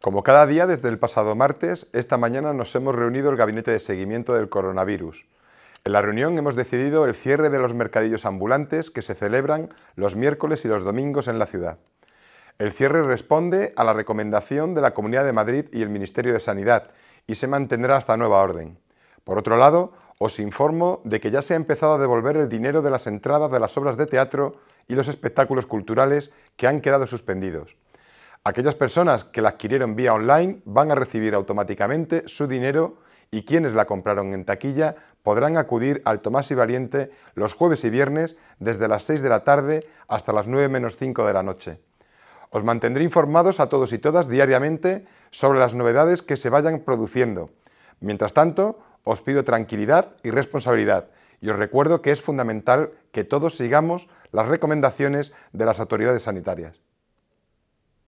Como cada día desde el pasado martes, esta mañana nos hemos reunido el Gabinete de Seguimiento del Coronavirus. En la reunión hemos decidido el cierre de los mercadillos ambulantes que se celebran los miércoles y los domingos en la ciudad. El cierre responde a la recomendación de la Comunidad de Madrid y el Ministerio de Sanidad y se mantendrá hasta nueva orden. Por otro lado, os informo de que ya se ha empezado a devolver el dinero de las entradas de las obras de teatro y los espectáculos culturales que han quedado suspendidos. Aquellas personas que la adquirieron vía online van a recibir automáticamente su dinero y quienes la compraron en taquilla podrán acudir al Tomás y Valiente los jueves y viernes desde las 6 de la tarde hasta las 9 menos 5 de la noche. Os mantendré informados a todos y todas diariamente sobre las novedades que se vayan produciendo. Mientras tanto, os pido tranquilidad y responsabilidad y os recuerdo que es fundamental que todos sigamos las recomendaciones de las autoridades sanitarias.